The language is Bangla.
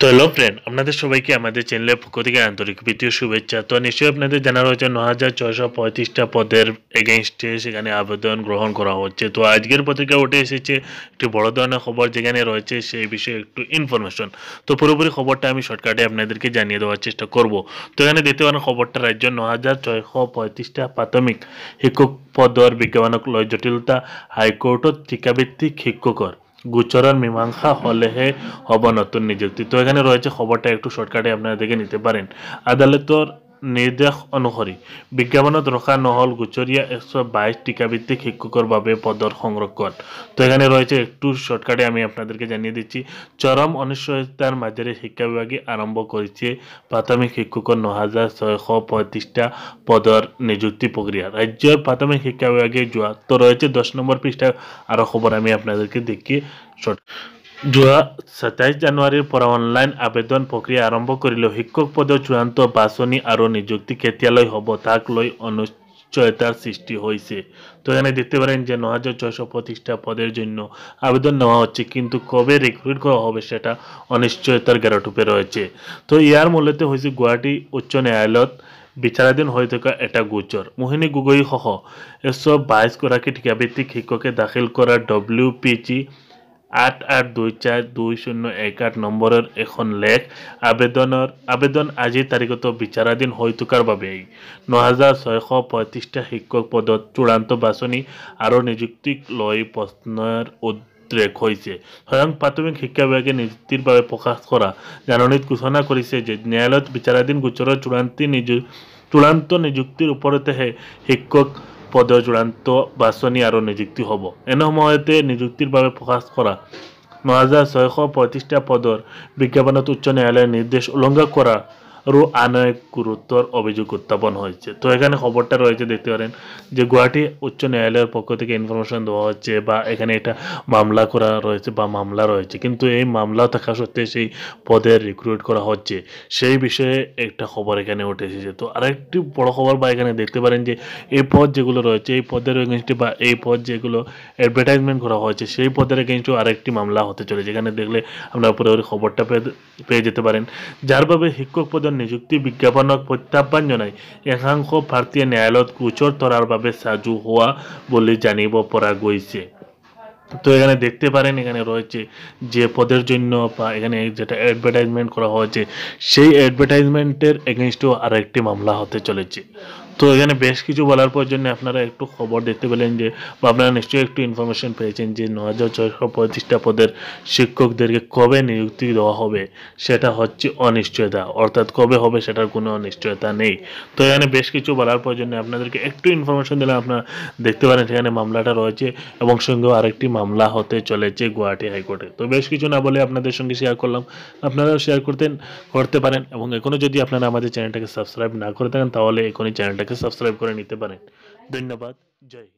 তো হ্যালো ফ্রেন্ড আপনাদের সবাইকে আমাদের চ্যানেলের পক্ষ থেকে আন্তরিক প্রীতীয় শুভেচ্ছা তো নিশ্চয়ই আপনাদের জানা রয়েছে ন হাজার ছশো পঁয়ত্রিশটা পদের এগেনস্টে সেখানে আবেদন গ্রহণ করা হচ্ছে তো আজকের পত্রিকা উঠে এসেছে একটি বড় ধরনের খবর যেখানে রয়েছে সেই বিষয়ে একটু ইনফরমেশন তো পুরোপুরি খবরটা আমি শর্টকাটে আপনাদেরকে জানিয়ে দেওয়ার চেষ্টা করব তো এখানে দেখতে পারেন খবরটা রাজ্য ন হাজার ছয়শো পঁয়ত্রিশটা প্রাথমিক শিক্ষক পদর বিজ্ঞাপনক লয় জটিলতা হাইকোর্টত শিক্ষাবৃত্তিক শিক্ষকর গুচরণ মীমাংসা হলেহে হব নতুন নিযুক্তি তো এখানে রয়েছে খবরটা একটু শর্টকাটে আপনারা দেখে নিতে পারেন আদালতর নিৰ্দেশ অনুসৰি বিজ্ঞাপনত ৰখা নহল গুচৰীয়া একশো বাইশ টিকাভিত্তিক শিক্ষকর বাবে পদর সংরক্ষণ তো এখানে রয়েছে একটু শর্টকাটে আমি আপনাদেরকে জানিয়ে দিচ্ছি চরম অনিশ্চয়তার মাঝে শিক্ষা বিভাগে আরম্ভ করেছে প্রাথমিক শিক্ষকর ন হাজার ছয়শ পঁয়ত্রিশটা পদর নিযুক্তি প্রক্রিয়া রাজ্যের প্রাথমিক শিক্ষা বিভাগে যোৱা তো রয়েছে দশ নম্বর পৃষ্ঠা আরও খবর আমি আপনাদেরকে দেখিয়ে শর্ট যোৱা সাতাইছ জানুৱাৰীৰ পৰা অনলাইন আবেদন প্ৰক্ৰিয়া আৰম্ভ কৰিলেও শিক্ষক পদৰ চূড়ান্ত বাছনি আৰু নিযুক্তি কেতিয়ালৈ হ'ব তাক লৈ অনিশ্চয়তাৰ সৃষ্টি হৈছে তো এখানে দেখতে পারেন যে ন হাজার ছয়শো প্রতিষ্ঠা পদের জন্য আবেদন নেওয়া হচ্ছে কিন্তু কবে রিক্রুট করা হবে সেটা অনিশ্চয়তার গ্যারোটুপে রয়েছে তো ইয়ার মূলতে হয়েছে গুয়াহাটি উচ্চ ন্যায়ালয়ত বিচারাধীন হয়ে থাকা এটা গোচর মোহিনী গগৈসহ একশো বাইশ গৰাকী ঠিকাভিত্তিক শিক্ষকে দাখিল কৰা ডব্লিউ পি জি আট আট দুই চার দুই শূন্য এক আঠ নম্বৰৰ এখন লেখ আবেদনৰ আবেদন আজিৰ তাৰিখতো বিচাৰাধীন হৈ থকাৰ বাবে ন হাজাৰ ছয়শ পঁয়ত্ৰিছটা শিক্ষক পদত চূড়ান্ত বাছনি আৰু নিযুক্তিক লৈ প্ৰশ্নৰ উদ্ৰেক হৈছে স্বয়ং প্ৰাথমিক শিক্ষা বিভাগে নিযুক্তিৰ বাবে প্ৰকাশ কৰা জাননীত ঘোষণা কৰিছে যে ন্যায়ালয়ত বিচাৰাধীন গোচৰৰ চূড়ান্ত নিযু চূড়ান্ত নিযুক্তিৰ ওপৰতেহে শিক্ষক পদৰ চূড়ান্ত বাছনি আৰু নিযুক্তি হ'ব এনে সময়তে নিযুক্তিৰ বাবে প্ৰকাশ কৰা ন হাজাৰ ছয়শ পঁয়ত্ৰিছটা পদৰ বিজ্ঞাপনত উচ্চ ন্যায়ালয়ে নিৰ্দেশ উলংঘা কৰা রু এক গুরুত্বর অভিযোগ উত্থাপন হয়েছে তো এখানে খবরটা রয়েছে দেখতে পারেন যে গুয়াহাটি উচ্চ ন্যায়ালয়ের পক্ষ থেকে ইনফরমেশন দেওয়া হচ্ছে বা এখানে এটা মামলা করা রয়েছে বা মামলা রয়েছে কিন্তু এই মামলা থাকা সত্ত্বে সেই পদে রিক্রুট করা হচ্ছে সেই বিষয়ে একটা খবর এখানে উঠে এসেছে তো আরেকটি বড় খবর বা এখানে দেখতে পারেন যে এই পদ যেগুলো রয়েছে এই পদের এগেনস্টে বা এই পদ যেগুলো অ্যাডভার্টাইজমেন্ট করা হয়েছে সেই পদের এগেনস্টেও আরেকটি মামলা হতে চলেছে এখানে দেখলে আপনারা পরে খবরটা পেয়ে যেতে পারেন যার ভাবে শিক্ষক পদের নিযুক্তি বিজ্ঞাপনক প্রত্যাহ্বান জনাই একাংশ ভারতীয় ন্যায়ালয়ত গোচর তৰাৰ বাবে সাজু হোৱা বলে জানিব পৰা গৈছে তো এখানে দেখতে পারেন এখানে রয়েছে যে পদের জন্য বা এখানে যেটা অ্যাডভার্টাইজমেন্ট করা হয়েছে সেই অ্যাডভার্টাইজমেন্টের আর আরেকটি মামলা হতে চলেছে তো এখানে বেশ কিছু বলার পর জন্য আপনারা একটু খবর দেখতে পেলেন যে বা আপনারা নিশ্চয়ই একটু ইনফরমেশন পেয়েছেন যে ন হাজার ছয়শো পঁয়ত্রিশটা পদের শিক্ষকদেরকে কবে নিযুক্তি দেওয়া হবে সেটা হচ্ছে অনিশ্চয়তা অর্থাৎ কবে হবে সেটার কোনো অনিশ্চয়তা নেই তো এখানে বেশ কিছু বলার পর জন্য আপনাদেরকে একটু ইনফরমেশন দিলে আপনারা দেখতে পারেন সেখানে মামলাটা রয়েছে এবং সঙ্গে আরেকটি মামলা হতে চলেছে গুয়াহাটি হাইকোর্টে তো বেশ কিছু না বলে আপনাদের সঙ্গে শেয়ার করলাম আপনারাও শেয়ার করতেন করতে পারেন এবং এখনও যদি আপনারা আমাদের চ্যানেলটাকে সাবস্ক্রাইব না করে থাকেন তাহলে এখনই চ্যানেলটাকে চ্যানেলটাকে সাবস্ক্রাইব করে নিতে পারেন ধন্যবাদ জয়